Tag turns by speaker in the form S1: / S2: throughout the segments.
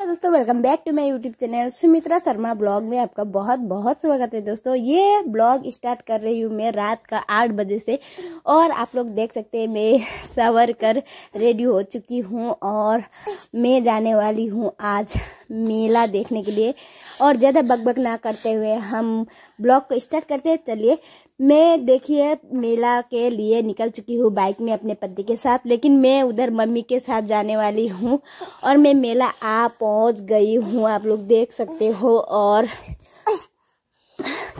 S1: Hello दोस्तों welcome back to my YouTube channel Sumitra Sharma blog में आपका बहुत बहुत स्वागत है दोस्तों ये ब्लॉग स्टार्ट कर रही हूँ मैं रात का आठ बजे से और आप लोग देख सकते हैं मैं सवर कर रेडी हो चुकी हूँ और मैं जाने वाली हूँ आज मेला देखने के लिए और ज़्यादा बकबक ना करते हुए हम ब्लॉग को स्टार्ट करते हैं चलिए मैं देखिए मेला के लिए निकल चुकी हूँ बाइक में अपने पति के साथ लेकिन मैं उधर मम्मी के साथ जाने वाली हूँ और मैं मेला आ पहुँच गई हूँ आप लोग देख सकते हो और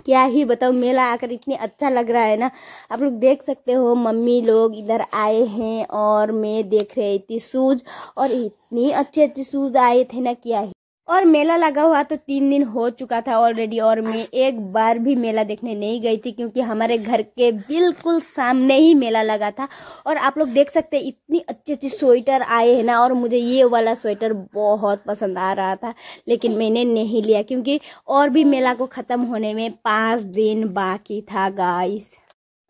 S1: क्या ही बताऊँ मेला आकर इतने अच्छा लग रहा है ना आप लोग देख सकते हो मम्मी लोग इधर आए हैं और मैं देख रही थी शूज़ और इतनी अच्छे अच्छे शूज़ आए थे ना क्या ही और मेला लगा हुआ तो तीन दिन हो चुका था ऑलरेडी और मैं एक बार भी मेला देखने नहीं गई थी क्योंकि हमारे घर के बिल्कुल सामने ही मेला लगा था और आप लोग देख सकते हैं इतनी अच्छी अच्छी स्वेटर आए हैं ना और मुझे ये वाला स्वेटर बहुत पसंद आ रहा था लेकिन मैंने नहीं लिया क्योंकि और भी मेला को ख़त्म होने में पाँच दिन बाकी था गाइस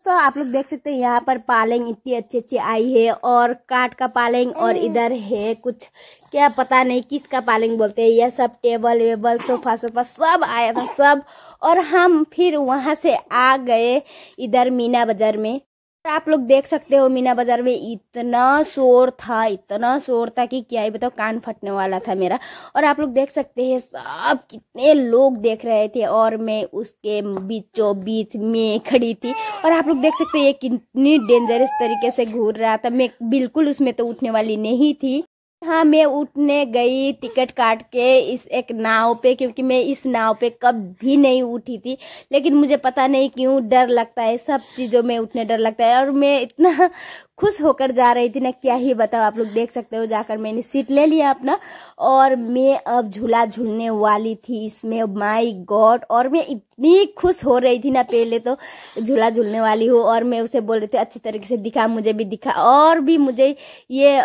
S1: तो आप लोग देख सकते हैं यहाँ पर पालेंग इतनी अच्छी अच्छी आई है और काट का पालेंग और हम्म। इधर है कुछ क्या पता नहीं किसका पालेंग बोलते हैं यह सब टेबल वेबल सोफा सोफा सब आया था सब और हम फिर वहाँ से आ गए इधर मीना बाजार में आप लोग देख सकते हो मीना बाजार में इतना शोर था इतना शोर था कि क्या ही बताओ कान फटने वाला था मेरा और आप लोग देख सकते हैं सब कितने लोग देख रहे थे और मैं उसके बीचों बीच में खड़ी थी और आप लोग देख सकते हैं ये कितनी डेंजरस तरीके से घूर रहा था मैं बिल्कुल उसमें तो उठने वाली नहीं थी हाँ मैं उठने गई टिकट काट के इस एक नाव पे क्योंकि मैं इस नाव पे कभी नहीं उठी थी लेकिन मुझे पता नहीं क्यों डर लगता है सब चीज़ों में उठने डर लगता है और मैं इतना खुश होकर जा रही थी ना क्या ही बताओ आप लोग देख सकते हो जाकर मैंने सीट ले लिया अपना और मैं अब झूला झूलने वाली थी इसमें माई गॉड और मैं इतनी खुश हो रही थी ना पहले तो झूला झूलने वाली हूँ और मैं उसे बोल रही थी अच्छी तरीके से दिखा मुझे भी दिखा और भी मुझे ये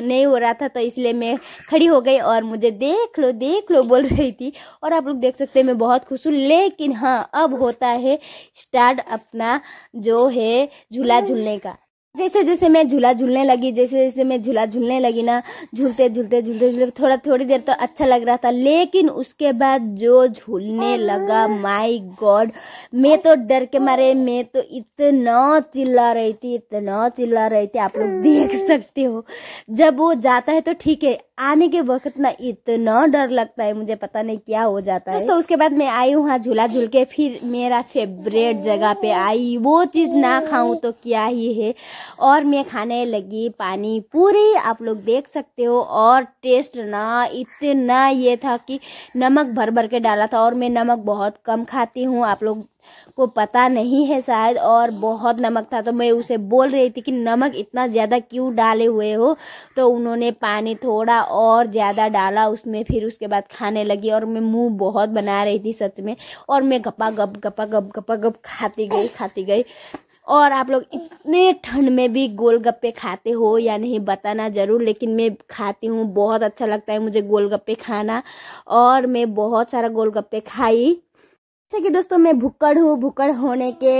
S1: नहीं हो रहा था तो इसलिए मैं खड़ी हो गई और मुझे देख लो देख लो बोल रही थी और आप लोग देख सकते हैं मैं बहुत खुश हूँ लेकिन हाँ अब होता है स्टार्ट अपना जो है झूला झूलने का जैसे जैसे मैं झूला झूलने लगी जैसे जैसे मैं झूला झूलने लगी ना झूलते झूलते झूलते झूलते थोड़ा थोड़ी देर तो अच्छा लग रहा था लेकिन उसके बाद जो झूलने लगा माय गॉड मैं तो डर के मारे मैं तो इतना चिल्ला रही थी इतना चिल्ला रही थी आप लोग देख सकती हो जब वो जाता है तो ठीक है आने के वक्त ना इतना डर लगता है मुझे पता नहीं क्या हो जाता है तो उसके बाद मैं आई हूँ वहाँ झूला झूल के फिर मेरा फेवरेट जगह पे आई वो चीज़ ना खाऊं तो क्या ही है और मैं खाने लगी पानी पूरी आप लोग देख सकते हो और टेस्ट ना इतना ये था कि नमक भर भर के डाला था और मैं नमक बहुत कम खाती हूँ आप लोग को पता नहीं है शायद और बहुत नमक था तो मैं उसे बोल रही थी कि नमक इतना ज़्यादा क्यों डाले हुए हो तो उन्होंने पानी थोड़ा और ज़्यादा डाला उसमें फिर उसके बाद खाने लगी और मैं मुंह बहुत बना रही थी सच में और मैं गपा गप गपा गप गपा गप खाती गई खाती गई और आप लोग इतने ठंड में भी गोलगप्पे खाते हो या नहीं बताना ज़रूर लेकिन मैं खाती हूँ बहुत अच्छा लगता है मुझे गोलगप्पे खाना और मैं बहुत सारा गोलगप्पे खाई जैसे कि दोस्तों मैं भुक्कड़ हूँ भुक्कड़ होने के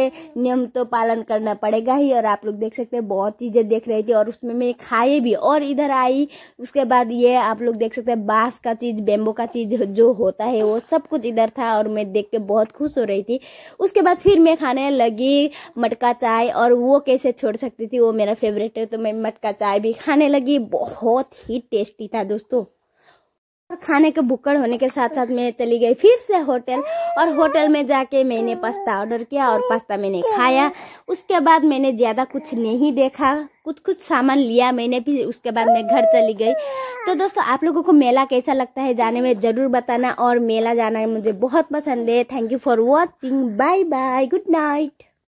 S1: नियम तो पालन करना पड़ेगा ही और आप लोग देख सकते हैं बहुत चीज़ें देख रही थी और उसमें मैं खाए भी और इधर आई उसके बाद ये आप लोग देख सकते हैं बांस का चीज़ बेम्बो का चीज़ जो होता है वो सब कुछ इधर था और मैं देख के बहुत खुश हो रही थी उसके बाद फिर मैं खाने लगी मटका चाय और वो कैसे छोड़ सकती थी वो मेरा फेवरेट है तो मैं मटका चाय भी खाने लगी बहुत ही टेस्टी था दोस्तों और खाने के बुक्कड़ होने के साथ साथ मैं चली गई फिर से होटल और होटल में जाके मैंने पास्ता ऑर्डर किया और पास्ता मैंने खाया उसके बाद मैंने ज़्यादा कुछ नहीं देखा कुछ कुछ सामान लिया मैंने भी उसके बाद मैं घर चली गई तो दोस्तों आप लोगों को मेला कैसा लगता है जाने में ज़रूर बताना और मेला जाना मुझे बहुत पसंद है thank you for watching bye bye good night